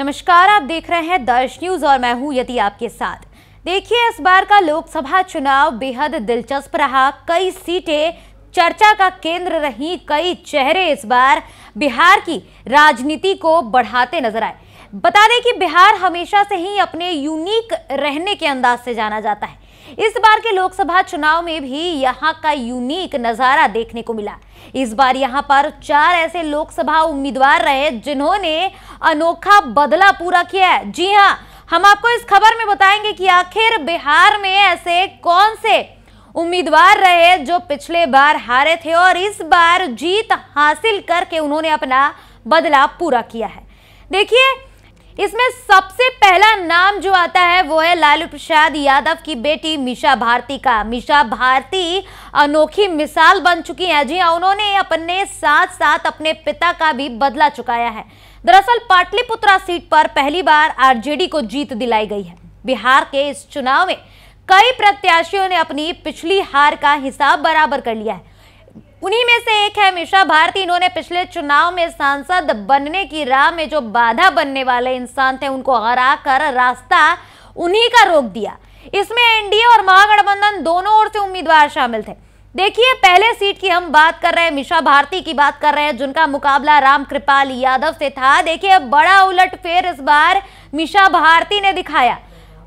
नमस्कार आप देख रहे हैं दर्श न्यूज और मैं हूं यदि आपके साथ देखिए इस बार का लोकसभा चुनाव बेहद दिलचस्प रहा कई सीटें चर्चा का केंद्र रही कई चेहरे इस बार बिहार की राजनीति को बढ़ाते नजर आए बता दें कि बिहार हमेशा से ही अपने यूनिक रहने के अंदाज से जाना जाता है इस बार के लोकसभा चुनाव में भी यहाँ का यूनिक नजारा देखने को मिला इस बार यहाँ पर चार ऐसे लोकसभा उम्मीदवार रहे जिन्होंने अनोखा बदला पूरा किया है जी हाँ हम आपको इस खबर में बताएंगे कि आखिर बिहार में ऐसे कौन से उम्मीदवार रहे जो पिछले बार हारे थे और इस बार जीत हासिल करके उन्होंने अपना बदलाव पूरा किया है देखिए इसमें सबसे पहला नाम जो आता है वो है लालू प्रसाद यादव की बेटी मीशा भारती का मीशा भारती अनोखी मिसाल बन चुकी हैं जी हाँ, उन्होंने अपने साथ साथ अपने पिता का भी बदला चुकाया है दरअसल पाटलिपुत्रा सीट पर पहली बार आरजेडी को जीत दिलाई गई है बिहार के इस चुनाव में कई प्रत्याशियों ने अपनी पिछली हार का हिसाब बराबर कर लिया है उन्हीं में से एक है मिश्रा भारती इन्होंने पिछले चुनाव में सांसद बनने की राह में जो बाधा बनने वाले इंसान थे उनको हरा कर रास्ता उन्हीं का रोक दिया इसमें एनडीए और महागठबंधन दोनों ओर से उम्मीदवार शामिल थे देखिए पहले सीट की हम बात कर रहे हैं मिश्रा भारती की बात कर रहे हैं जिनका मुकाबला राम कृपाल यादव से था देखिए बड़ा उलटफेर इस बार मिशा भारती ने दिखाया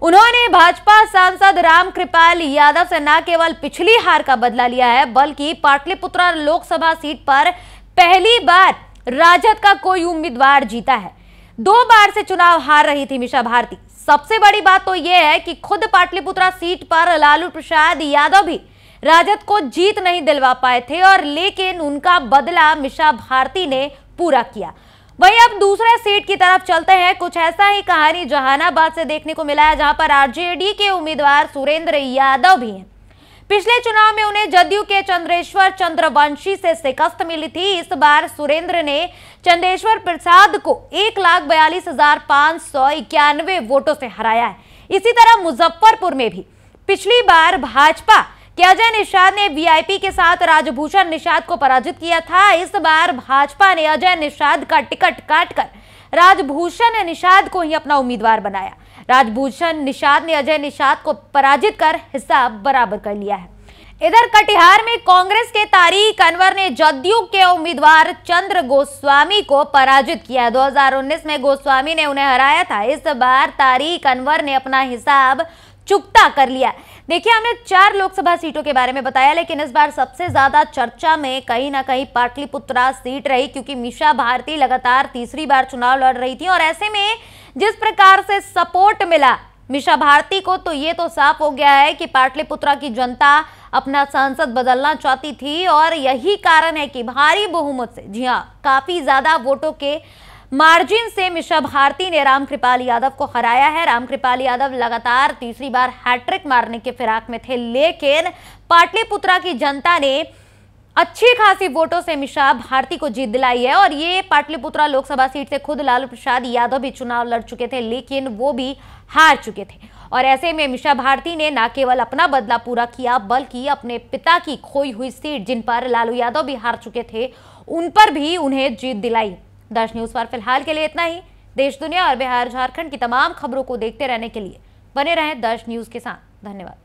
उन्होंने भाजपा सांसद राम कृपाल यादव से न केवल पिछली हार का बदला लिया है बल्कि पाटलिपुत्रा लोकसभा सीट पर पहली बार राजद का कोई उम्मीदवार जीता है दो बार से चुनाव हार रही थी मिशा भारती सबसे बड़ी बात तो यह है कि खुद पाटलिपुत्रा सीट पर लालू प्रसाद यादव भी राजद को जीत नहीं दिलवा पाए थे और लेकिन उनका बदला मिशा भारती ने पूरा किया वहीं अब दूसरे सीट की तरफ चलते हैं कुछ ऐसा ही कहानी जहानाबाद से देखने को मिला है जहां पर आरजेडी के उम्मीदवार सुरेंद्र यादव भी हैं पिछले चुनाव में उन्हें जदयू के चंद्रेश्वर चंद्रवंशी से शिकस्त मिली थी इस बार सुरेंद्र ने चंद्रेश्वर प्रसाद को एक लाख बयालीस हजार पांच सौ इक्यानवे वोटों से हराया है इसी तरह मुजफ्फरपुर में भी पिछली बार भाजपा कि अजय निषाद ने वीआईपी के साथ राजभूषण निषाद को पराजित किया था इस बार भाजपा ने अजय निषाद का टिकट काटकर राजभूषण निषाद को ही अपना उम्मीदवार बनाया राजभूषण निषाद ने अजय निषाद को पराजित कर हिसाब बराबर कर लिया है इधर कटिहार में कांग्रेस के तारिक अनवर ने जदयू के उम्मीदवार चंद्र गोस्वामी को पराजित किया 2019 में गोस्वामी ने उन्हें हराया था इस बार तारीख अनवर ने अपना हिसाब चुकता कर लिया देखिए हमने चार लोकसभा सीटों के बारे में बताया लेकिन इस बार सबसे ज्यादा चर्चा में कहीं ना कहीं पाटलिपुत्रा सीट रही क्योंकि मिशा भारती लगातार तीसरी बार चुनाव लड़ रही थी और ऐसे में जिस प्रकार से सपोर्ट मिला मिशा भारती को तो ये तो साफ हो गया है कि पाटलिपुत्रा की जनता अपना सांसद बदलना चाहती थी और यही कारण है कि भारी बहुमत से जी हाँ काफी ज्यादा वोटों के मार्जिन से मिशा भारती ने राम कृपाल यादव को हराया है राम कृपाल यादव लगातार तीसरी बार हैट्रिक मारने के फिराक में थे लेकिन पाटलिपुत्रा की जनता ने अच्छी खासी वोटों से मिशा भारती को जीत दिलाई है और ये पाटलिपुत्रा लोकसभा सीट से खुद लालू प्रसाद यादव भी चुनाव लड़ चुके थे लेकिन वो भी हार चुके थे और ऐसे में मिशा भारती ने ना केवल अपना बदला पूरा किया बल्कि अपने पिता की खोई हुई सीट जिन पर लालू यादव भी हार चुके थे उन पर भी उन्हें जीत दिलाई दर्श न्यूज पर फिलहाल के लिए इतना ही देश दुनिया और बिहार झारखंड की तमाम खबरों को देखते रहने के लिए बने रहें दर्श न्यूज के साथ धन्यवाद